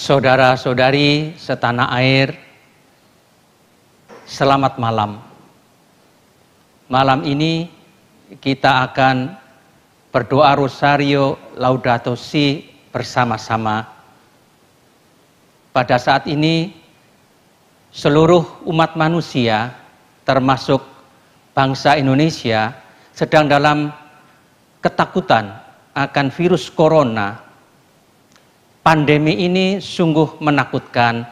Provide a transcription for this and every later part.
saudara-saudari setanah air, selamat malam. Malam ini kita akan berdoa Rosario Laudato Si bersama-sama. Pada saat ini, seluruh umat manusia, termasuk bangsa Indonesia, sedang dalam ketakutan akan virus corona pandemi ini sungguh menakutkan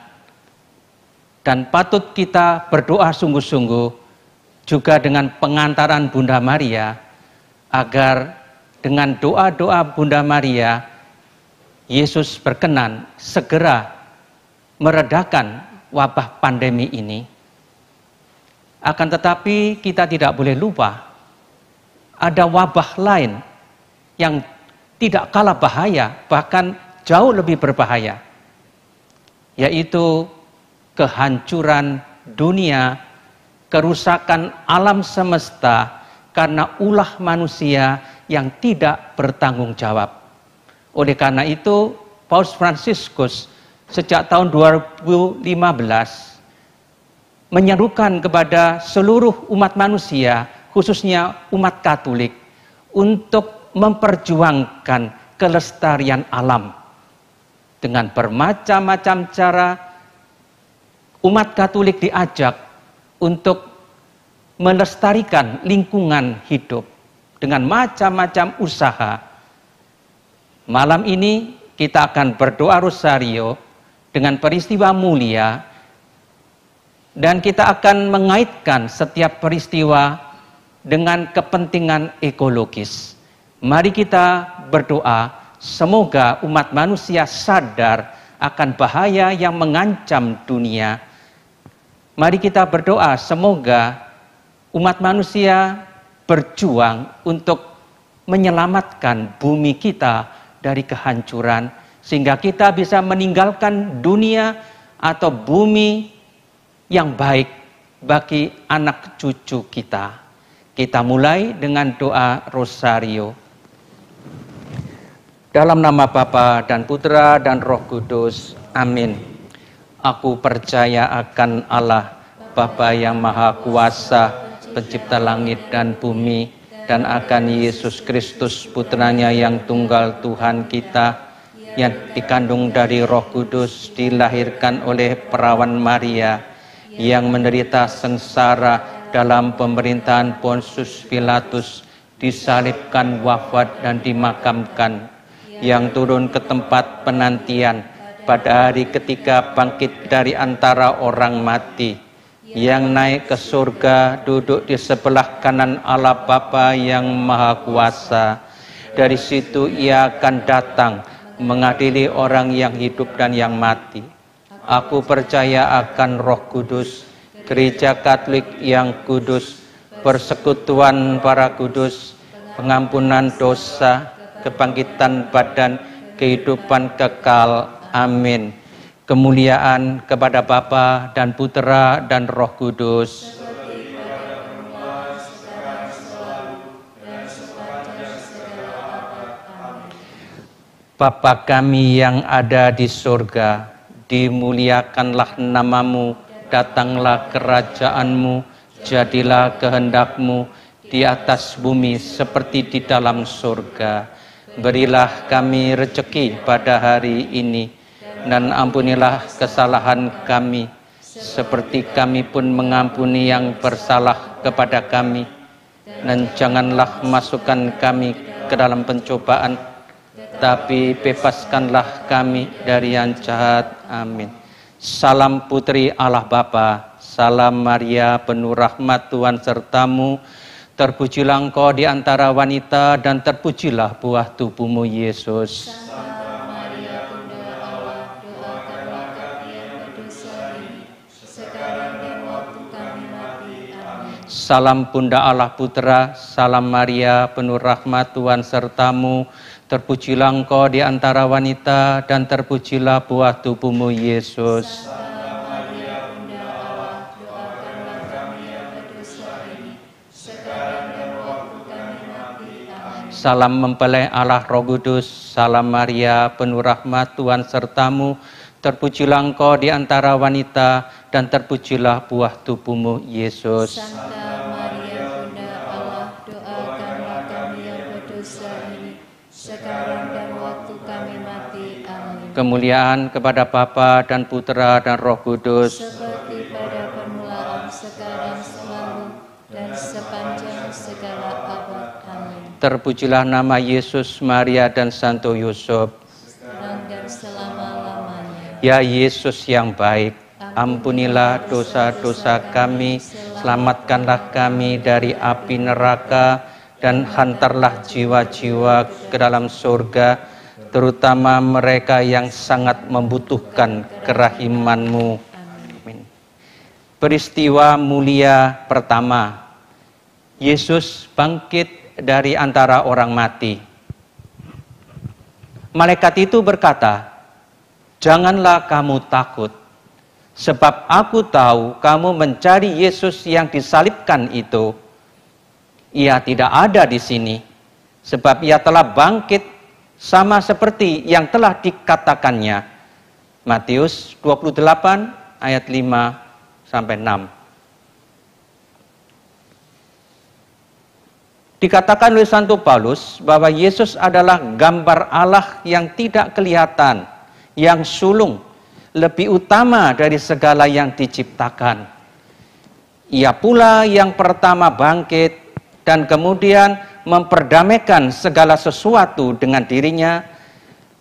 dan patut kita berdoa sungguh-sungguh juga dengan pengantaran Bunda Maria agar dengan doa-doa Bunda Maria Yesus berkenan segera meredakan wabah pandemi ini. Akan tetapi kita tidak boleh lupa ada wabah lain yang tidak kalah bahaya, bahkan jauh lebih berbahaya, yaitu kehancuran dunia, kerusakan alam semesta karena ulah manusia yang tidak bertanggung jawab. Oleh karena itu, Paus Franciscus sejak tahun 2015 menyerukan kepada seluruh umat manusia, khususnya umat Katolik, untuk memperjuangkan kelestarian alam dengan bermacam-macam cara umat Katolik diajak untuk melestarikan lingkungan hidup dengan macam-macam usaha. Malam ini kita akan berdoa rosario dengan peristiwa mulia dan kita akan mengaitkan setiap peristiwa dengan kepentingan ekologis. Mari kita berdoa Semoga umat manusia sadar akan bahaya yang mengancam dunia. Mari kita berdoa, semoga umat manusia berjuang untuk menyelamatkan bumi kita dari kehancuran, sehingga kita bisa meninggalkan dunia atau bumi yang baik bagi anak cucu kita. Kita mulai dengan doa rosario. Dalam nama Bapa dan Putra dan Roh Kudus. Amin. Aku percaya akan Allah, Bapa yang Maha Kuasa, pencipta langit dan bumi, dan akan Yesus Kristus putranya yang tunggal Tuhan kita, yang dikandung dari roh kudus, dilahirkan oleh perawan Maria, yang menderita sengsara dalam pemerintahan Pontius Pilatus, disalibkan wafat dan dimakamkan, Iya. yang turun ke tempat penantian pada hari ketika bangkit dari antara orang mati iya. yang naik ke surga duduk di sebelah kanan Allah Bapa yang Maha Kuasa. Dari situ ia akan datang mengadili orang yang hidup dan yang mati. Aku percaya akan Roh Kudus, Gereja Katolik yang kudus, persekutuan para kudus, pengampunan dosa, kebangkitan badan kehidupan kekal. Amin. Kemuliaan kepada Bapa dan Putera dan Roh Kudus. Bapa kami yang ada di surga, dimuliakanlah namamu, datanglah kerajaanmu, jadilah kehendakmu di atas bumi seperti di dalam surga. Berilah kami rezeki pada hari ini, dan ampunilah kesalahan kami, seperti kami pun mengampuni yang bersalah kepada kami. Dan janganlah masukkan kami ke dalam pencobaan, tapi bebaskanlah kami dari yang jahat. Amin. Salam Putri Allah Bapa, salam Maria penuh rahmat Tuhan sertamu, Terpujilah engkau di antara wanita dan terpujilah buah tubuhmu Yesus. Salam Bunda Allah Putra, salam Maria, penuh rahmat Tuhan sertamu. Terpujilah engkau di antara wanita dan terpujilah buah tubuhmu Yesus. Salam. salam mempelai Allah Roh Kudus, salam Maria, penuh rahmat Tuhan sertamu, terpujilah engkau di antara wanita, dan terpujilah buah tubuhmu, Yesus. Kemuliaan kepada Bapa dan Putra dan Roh Kudus. Seperti Terpujilah nama Yesus, Maria, dan Santo Yusuf. Ya Yesus yang baik, ampunilah dosa-dosa kami, selamatkanlah kami dari api neraka, dan hantarlah jiwa-jiwa ke dalam surga, terutama mereka yang sangat membutuhkan kerahimanmu. Amin. Peristiwa mulia pertama, Yesus bangkit dari antara orang mati. Malaikat itu berkata, "Janganlah kamu takut, sebab aku tahu kamu mencari Yesus yang disalibkan itu. Ia tidak ada di sini, sebab ia telah bangkit sama seperti yang telah dikatakannya." Matius 28 ayat 5 sampai 6. Dikatakan oleh Santo Paulus bahwa Yesus adalah gambar Allah yang tidak kelihatan, yang sulung, lebih utama dari segala yang diciptakan. Ia pula yang pertama bangkit dan kemudian memperdamaikan segala sesuatu dengan dirinya,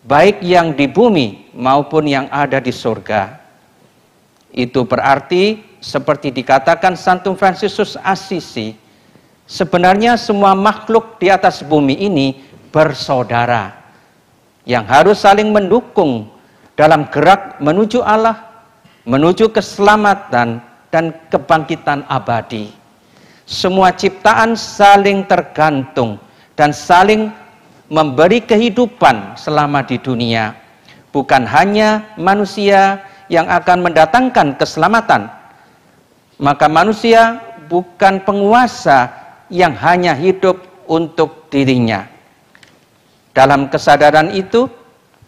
baik yang di bumi maupun yang ada di surga. Itu berarti seperti dikatakan Santo Francisus Assisi, Sebenarnya semua makhluk di atas bumi ini bersaudara yang harus saling mendukung dalam gerak menuju Allah, menuju keselamatan dan kebangkitan abadi. Semua ciptaan saling tergantung dan saling memberi kehidupan selama di dunia. Bukan hanya manusia yang akan mendatangkan keselamatan, maka manusia bukan penguasa yang hanya hidup untuk dirinya. Dalam kesadaran itu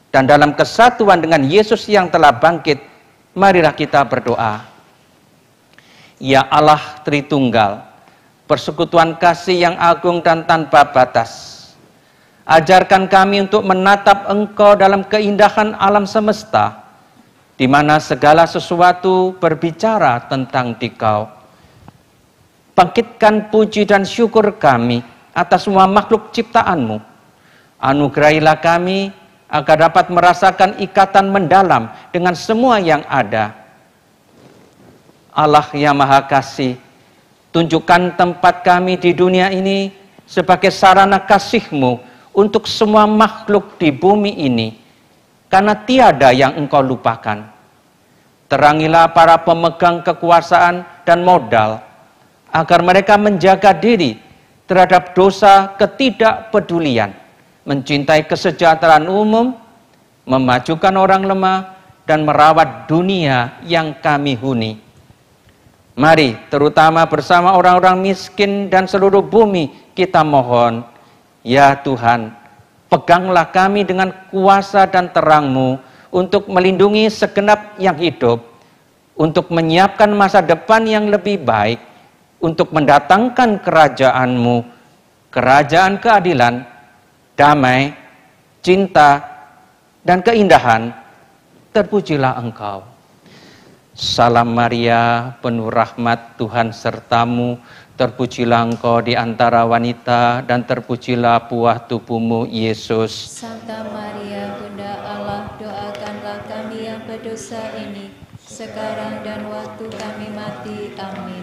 dan dalam kesatuan dengan Yesus yang telah bangkit, marilah kita berdoa. Ya Allah Tritunggal, persekutuan kasih yang agung dan tanpa batas. Ajarkan kami untuk menatap Engkau dalam keindahan alam semesta, di mana segala sesuatu berbicara tentang Dikau Bangkitkan puji dan syukur kami atas semua makhluk ciptaanmu. Anugerahilah kami agar dapat merasakan ikatan mendalam dengan semua yang ada. Allah yang Maha Kasih, tunjukkan tempat kami di dunia ini sebagai sarana kasihMu untuk semua makhluk di bumi ini, karena tiada yang Engkau lupakan. Terangilah para pemegang kekuasaan dan modal, agar mereka menjaga diri terhadap dosa ketidakpedulian, mencintai kesejahteraan umum, memajukan orang lemah, dan merawat dunia yang kami huni. Mari, terutama bersama orang-orang miskin dan seluruh bumi, kita mohon, ya Tuhan, peganglah kami dengan kuasa dan terangMu untuk melindungi segenap yang hidup, untuk menyiapkan masa depan yang lebih baik, untuk mendatangkan kerajaanmu, kerajaan keadilan, damai, cinta, dan keindahan, terpujilah engkau. Salam Maria, penuh rahmat Tuhan sertamu, terpujilah engkau di antara wanita, dan terpujilah buah tubuhmu, Yesus. Santa Maria, Bunda Allah, doakanlah kami yang berdosa ini, sekarang dan waktu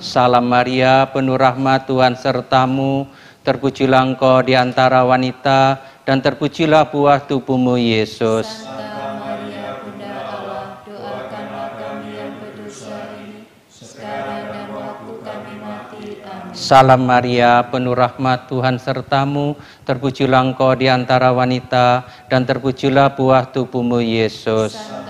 Salam Maria, penuh rahmat Tuhan sertamu, terpujilah engkau di antara wanita, dan terpujilah buah tubuhmu Yesus. Salam Maria, penuh rahmat Tuhan sertamu, terpujilah engkau di antara wanita, dan terpujilah buah tubuhmu Yesus. Santa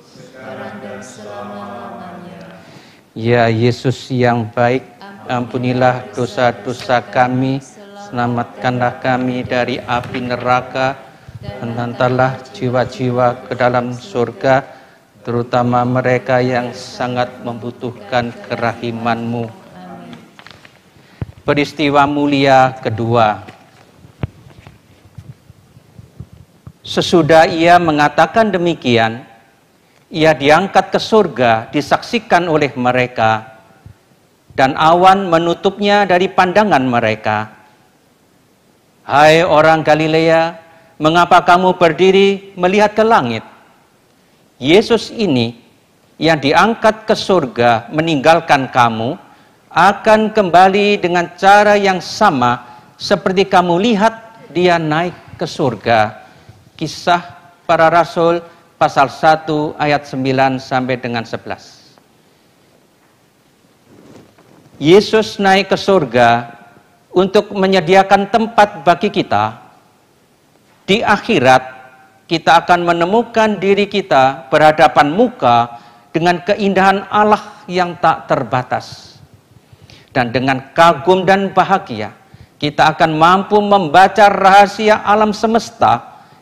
Ya Yesus yang baik, ampunilah dosa-dosa kami, selamatkanlah kami dari api neraka, dan hantarlah jiwa-jiwa ke dalam surga, terutama mereka yang sangat membutuhkan kerahimanmu. Peristiwa mulia kedua. Sesudah ia mengatakan demikian, ia diangkat ke surga, disaksikan oleh mereka, dan awan menutupnya dari pandangan mereka. Hai orang Galilea, mengapa kamu berdiri melihat ke langit? Yesus ini yang diangkat ke surga meninggalkan kamu akan kembali dengan cara yang sama seperti kamu lihat dia naik ke surga. Kisah para rasul pasal 1 ayat 9 sampai dengan 11. Yesus naik ke surga untuk menyediakan tempat bagi kita. Di akhirat kita akan menemukan diri kita berhadapan muka dengan keindahan Allah yang tak terbatas. Dan dengan kagum dan bahagia kita akan mampu membaca rahasia alam semesta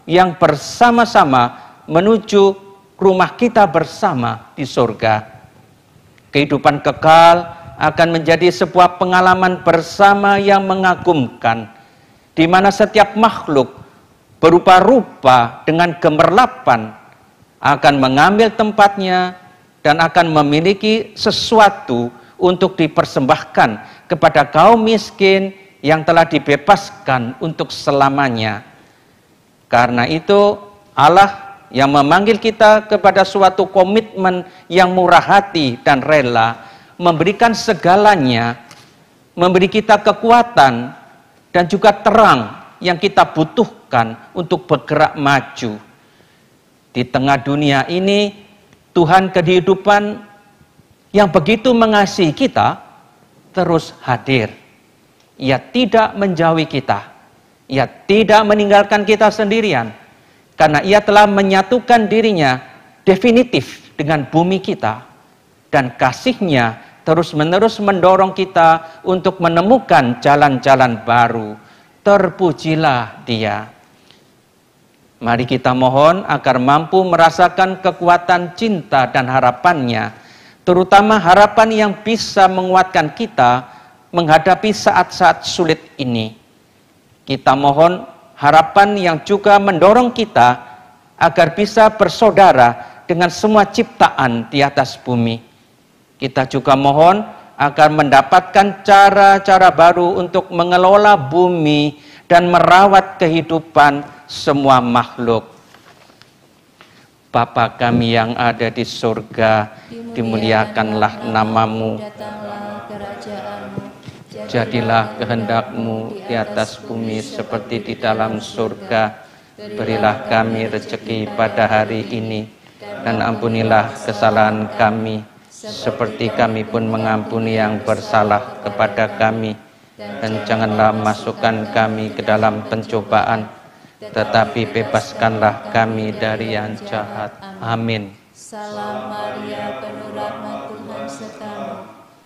yang bersama-sama menuju rumah kita bersama di surga. Kehidupan kekal akan menjadi sebuah pengalaman bersama yang mengagumkan, di mana setiap makhluk berupa-rupa dengan gemerlapan akan mengambil tempatnya dan akan memiliki sesuatu untuk dipersembahkan kepada kaum miskin yang telah dibebaskan untuk selamanya. Karena itu, Allah yang memanggil kita kepada suatu komitmen yang murah hati dan rela, memberikan segalanya, memberi kita kekuatan dan juga terang yang kita butuhkan untuk bergerak maju. Di tengah dunia ini, Tuhan kehidupan yang begitu mengasihi kita terus hadir. Ia tidak menjauhi kita. Ia tidak meninggalkan kita sendirian karena ia telah menyatukan dirinya definitif dengan bumi kita dan kasihnya terus-menerus mendorong kita untuk menemukan jalan-jalan baru. Terpujilah Dia. Mari kita mohon agar mampu merasakan kekuatan cinta dan harapannya, terutama harapan yang bisa menguatkan kita menghadapi saat-saat sulit ini. Kita mohon harapan yang juga mendorong kita agar bisa bersaudara dengan semua ciptaan di atas bumi. Kita juga mohon agar mendapatkan cara-cara baru untuk mengelola bumi dan merawat kehidupan semua makhluk. Bapa kami yang ada di surga, dimuliakanlah namamu, Jadilah kehendakmu di atas bumi seperti di dalam surga. Berilah kami rezeki pada hari ini, dan ampunilah kesalahan kami, seperti kami pun mengampuni yang bersalah kepada kami. Dan janganlah masukkan kami ke dalam pencobaan, tetapi bebaskanlah kami dari yang jahat. Amin. Salam Maria, penuh rahmat Tuhan sertamu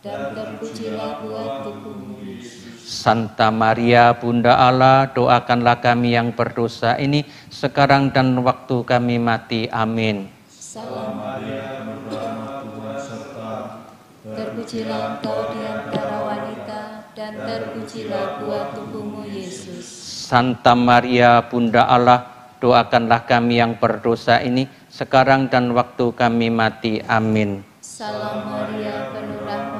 dan terpujilah tubuhmu. Santa Maria Bunda Allah, doakanlah kami yang berdosa ini sekarang dan waktu kami mati. Amin. Salam Maria, berdoa Tuhan serta, terpujilah engkau di antara wanita, dan terpujilah buah tubuhmu Yesus. Santa Maria Bunda Allah, doakanlah kami yang berdosa ini sekarang dan waktu kami mati. Amin. Salam Maria, penuh rahmat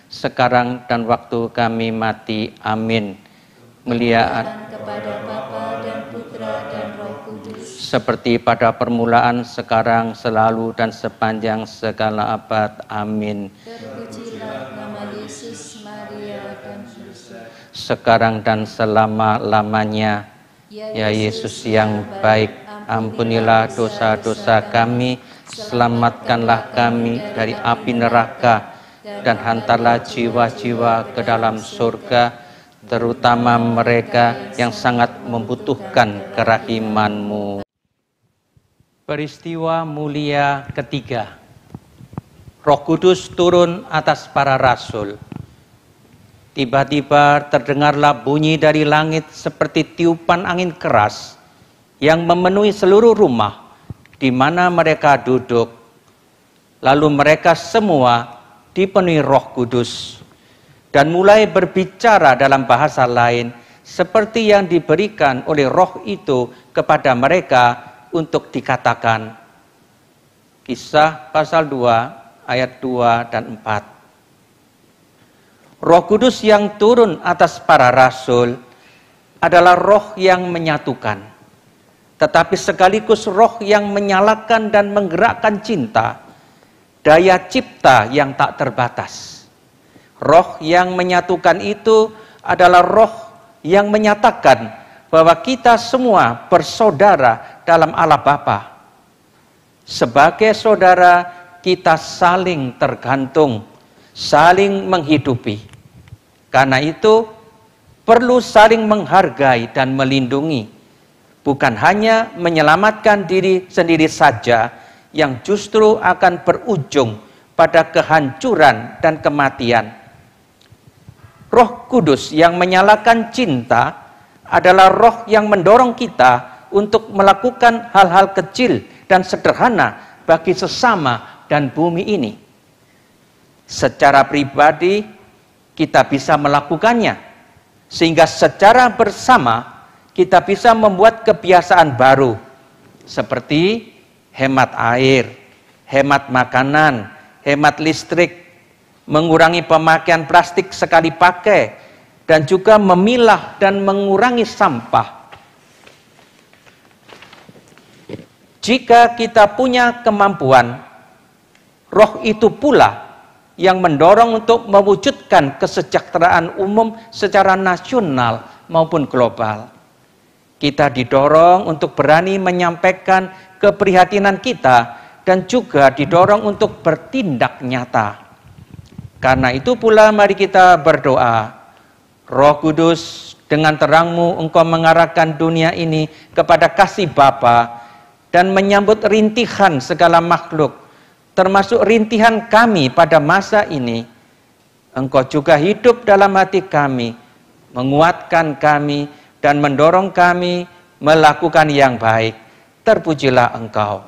sekarang dan waktu kami mati. Amin. Melihat. kepada Bapa dan Putra dan Roh Kudus. Seperti pada permulaan, sekarang, selalu, dan sepanjang segala abad. Amin. Sekarang dan selama-lamanya. Ya, ya Yesus yang baik, ampunilah dosa-dosa kami, selamatkanlah kami dari api neraka dan hantarlah jiwa-jiwa ke dalam surga, terutama mereka yang sangat membutuhkan kerahimanmu. Peristiwa mulia ketiga, Roh Kudus turun atas para rasul. Tiba-tiba terdengarlah bunyi dari langit seperti tiupan angin keras yang memenuhi seluruh rumah di mana mereka duduk. Lalu mereka semua dipenuhi Roh Kudus dan mulai berbicara dalam bahasa lain seperti yang diberikan oleh Roh itu kepada mereka untuk dikatakan. Kisah pasal 2 ayat 2 dan 4. Roh Kudus yang turun atas para rasul adalah roh yang menyatukan tetapi sekaligus roh yang menyalakan dan menggerakkan cinta daya cipta yang tak terbatas. Roh yang menyatukan itu adalah roh yang menyatakan bahwa kita semua bersaudara dalam Allah Bapa. Sebagai saudara, kita saling tergantung, saling menghidupi. Karena itu, perlu saling menghargai dan melindungi, bukan hanya menyelamatkan diri sendiri saja, yang justru akan berujung pada kehancuran dan kematian. Roh Kudus yang menyalakan cinta adalah roh yang mendorong kita untuk melakukan hal-hal kecil dan sederhana bagi sesama dan bumi ini. Secara pribadi, kita bisa melakukannya, sehingga secara bersama kita bisa membuat kebiasaan baru, seperti hemat air, hemat makanan, hemat listrik, mengurangi pemakaian plastik sekali pakai, dan juga memilah dan mengurangi sampah. Jika kita punya kemampuan, roh itu pula yang mendorong untuk mewujudkan kesejahteraan umum secara nasional maupun global. Kita didorong untuk berani menyampaikan keprihatinan kita dan juga didorong untuk bertindak nyata. Karena itu pula mari kita berdoa. Roh Kudus, dengan terangmu engkau mengarahkan dunia ini kepada kasih Bapa dan menyambut rintihan segala makhluk, termasuk rintihan kami pada masa ini. Engkau juga hidup dalam hati kami, menguatkan kami, dan mendorong kami melakukan yang baik. Terpujilah engkau.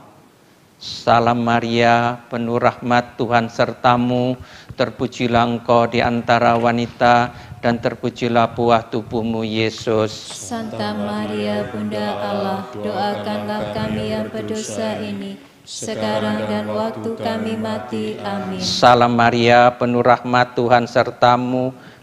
Salam Maria, penuh rahmat Tuhan sertamu, terpujilah engkau di antara wanita, dan terpujilah buah tubuhmu Yesus. Santa Maria, Bunda Allah, doakanlah kami yang berdosa ini, sekarang dan waktu kami mati. Amin. Salam Maria, penuh rahmat Tuhan sertamu,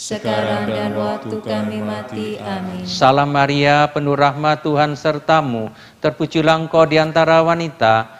sekarang dan waktu kami mati. Amin. Salam Maria, penuh rahmat Tuhan sertamu, terpujilah engkau di antara wanita,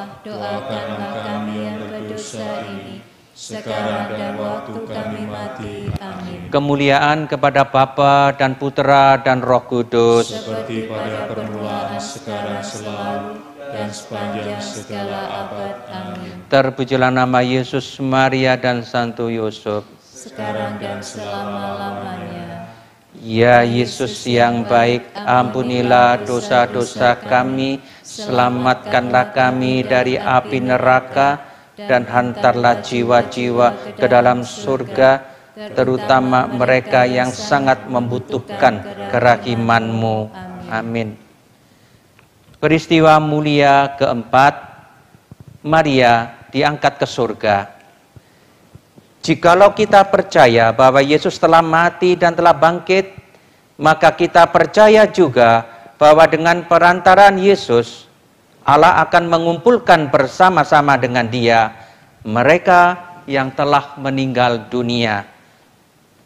doakanlah kami yang berdosa ini, sekarang dan waktu kami mati. Amin. Kemuliaan kepada Bapa dan Putera dan Roh Kudus, seperti pada permulaan, sekarang, selalu, dan sepanjang segala abad. Amin. Terpujilah nama Yesus, Maria, dan Santo Yusuf, sekarang dan selama-lamanya. Ya Yesus yang baik, ampunilah dosa-dosa kami, -dosa kami Selamatkanlah kami dari api neraka dan hantarlah jiwa-jiwa ke dalam surga, terutama mereka yang sangat membutuhkan kerahimanmu. Amin. Peristiwa mulia keempat, Maria diangkat ke surga. Jikalau kita percaya bahwa Yesus telah mati dan telah bangkit, maka kita percaya juga bahwa dengan perantaran Yesus, Allah akan mengumpulkan bersama-sama dengan Dia mereka yang telah meninggal dunia.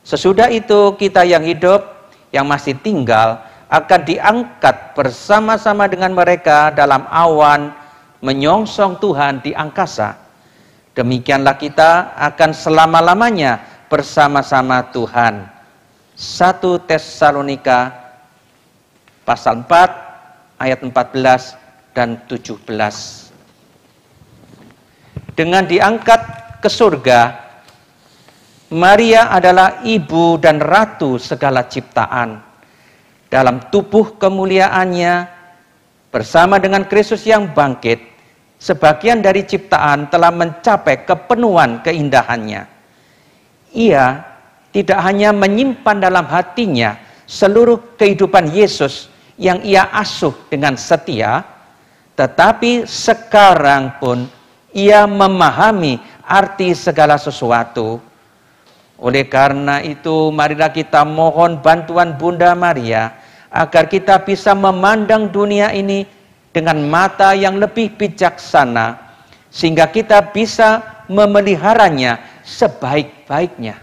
Sesudah itu, kita yang hidup, yang masih tinggal, akan diangkat bersama-sama dengan mereka dalam awan, menyongsong Tuhan di angkasa. Demikianlah kita akan selama-lamanya bersama-sama Tuhan. 1 Tesalonika pasal 4 ayat 14 dan 17. Dengan diangkat ke surga, Maria adalah ibu dan ratu segala ciptaan. Dalam tubuh kemuliaannya, bersama dengan Kristus yang bangkit, sebagian dari ciptaan telah mencapai kepenuhan keindahannya. Ia tidak hanya menyimpan dalam hatinya seluruh kehidupan Yesus yang ia asuh dengan setia, tetapi sekarang pun ia memahami arti segala sesuatu. Oleh karena itu, marilah kita mohon bantuan Bunda Maria agar kita bisa memandang dunia ini dengan mata yang lebih bijaksana, sehingga kita bisa memeliharanya sebaik-baiknya.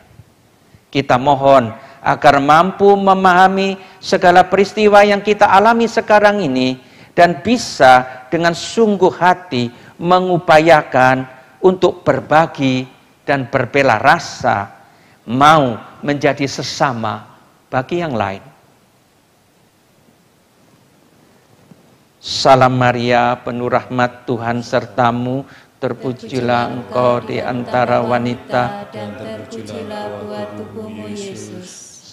Kita mohon agar mampu memahami segala peristiwa yang kita alami sekarang ini dan bisa dengan sungguh hati mengupayakan untuk berbagi dan berbela rasa mau menjadi sesama bagi yang lain. Salam Maria, penuh rahmat Tuhan sertamu, terpujilah engkau di antara wanita, dan terpujilah buah tubuhmu Yesus.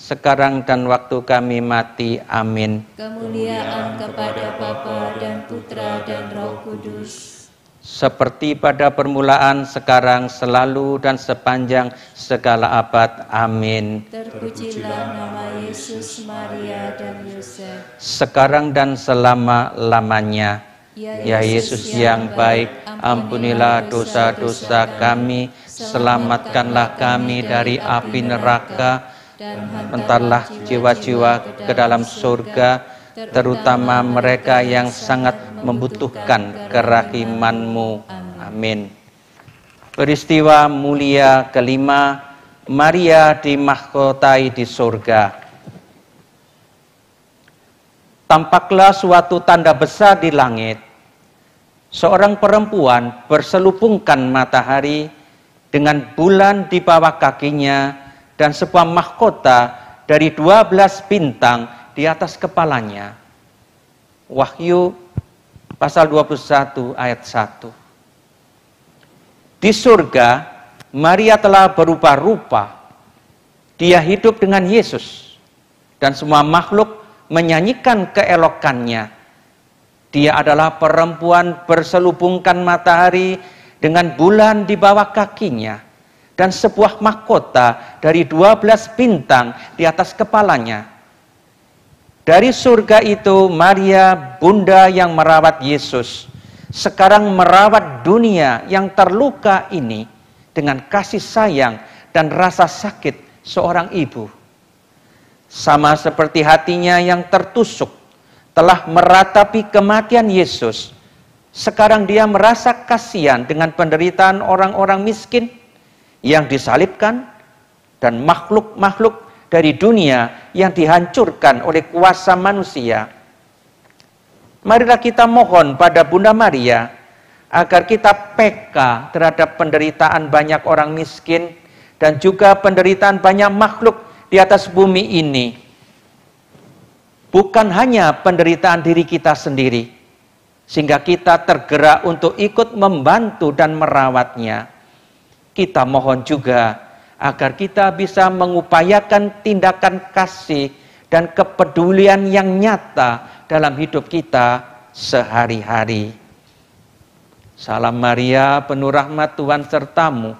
sekarang dan waktu kami mati. Amin. Kemuliaan kepada Bapa dan Putra dan Roh Kudus. Seperti pada permulaan, sekarang, selalu, dan sepanjang segala abad. Amin. Terpujilah nama Yesus, Maria, dan Yosef. Sekarang dan selama-lamanya. Ya, ya Yesus yang baik, ampunilah dosa-dosa kami, selamatkanlah kami dari api neraka, entarlah jiwa-jiwa ke dalam surga, terutama mereka yang sangat membutuhkan kerahimanmu. Amin. Peristiwa mulia kelima, Maria dimahkotai di surga. Tampaklah suatu tanda besar di langit. Seorang perempuan berselubungkan matahari dengan bulan di bawah kakinya dan sebuah mahkota dari 12 bintang di atas kepalanya. Wahyu pasal 21 ayat 1. Di surga, Maria telah berupa rupa Dia hidup dengan Yesus. Dan semua makhluk menyanyikan keelokannya. Dia adalah perempuan berselubungkan matahari dengan bulan di bawah kakinya dan sebuah mahkota dari dua belas bintang di atas kepalanya. Dari surga itu Maria bunda yang merawat Yesus sekarang merawat dunia yang terluka ini dengan kasih sayang dan rasa sakit seorang ibu. Sama seperti hatinya yang tertusuk telah meratapi kematian Yesus. Sekarang dia merasa kasihan dengan penderitaan orang-orang miskin yang disalibkan dan makhluk-makhluk dari dunia yang dihancurkan oleh kuasa manusia. Marilah kita mohon pada Bunda Maria agar kita peka terhadap penderitaan banyak orang miskin dan juga penderitaan banyak makhluk di atas bumi ini. Bukan hanya penderitaan diri kita sendiri, sehingga kita tergerak untuk ikut membantu dan merawatnya kita mohon juga agar kita bisa mengupayakan tindakan kasih dan kepedulian yang nyata dalam hidup kita sehari-hari. Salam Maria, penuh rahmat Tuhan sertamu,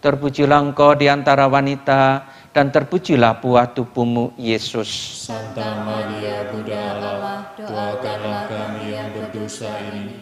terpujilah engkau di antara wanita, dan terpujilah buah tubuhmu, Yesus. Santa Maria, Bunda Allah, doakanlah kami yang berdosa ini,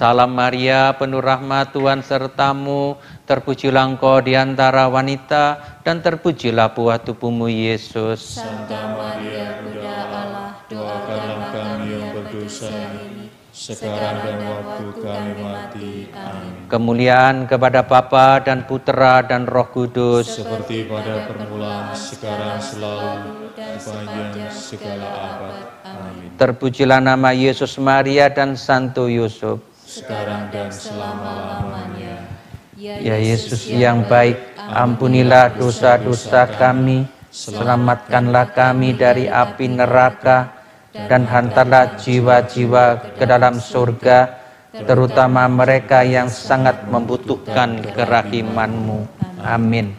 Salam Maria, penuh rahmat Tuhan sertamu, terpujilah engkau di antara wanita, dan terpujilah buah tubuhmu Yesus. Santa Maria, Bunda Allah, doakanlah kami yang berdosa ini, sekarang dan waktu kami mati. Amin. Kemuliaan kepada Bapa dan Putera dan Roh Kudus, seperti pada permulaan, sekarang, selalu, dan sepanjang segala abad. Amin. Terpujilah nama Yesus Maria dan Santo Yusuf sekarang dan selama-lamanya. Ya, ya Yesus yang baik, ampunilah dosa-dosa kami, selamatkanlah kami dari api neraka, dan hantarlah jiwa-jiwa ke dalam surga, terutama mereka yang sangat membutuhkan kerahimanmu. Amin.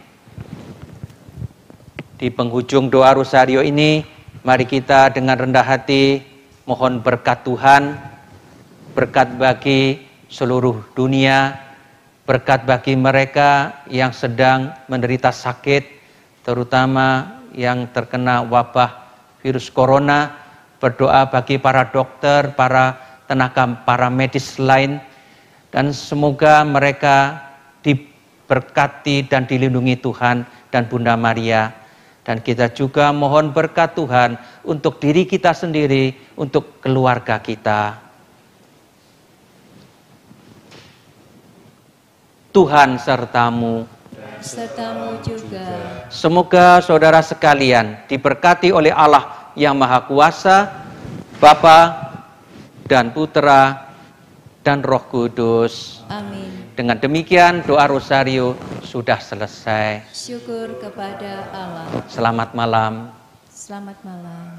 Di penghujung doa Rosario ini, mari kita dengan rendah hati mohon berkat Tuhan berkat bagi seluruh dunia, berkat bagi mereka yang sedang menderita sakit, terutama yang terkena wabah virus corona, berdoa bagi para dokter, para tenaga para medis lain, dan semoga mereka diberkati dan dilindungi Tuhan dan Bunda Maria. Dan kita juga mohon berkat Tuhan untuk diri kita sendiri, untuk keluarga kita. Tuhan sertamu. Sertamu juga. Semoga saudara sekalian diberkati oleh Allah yang Maha Kuasa, Bapa dan Putra dan Roh Kudus. Amin. Dengan demikian doa rosario sudah selesai. Syukur kepada Allah. Selamat malam. Selamat malam.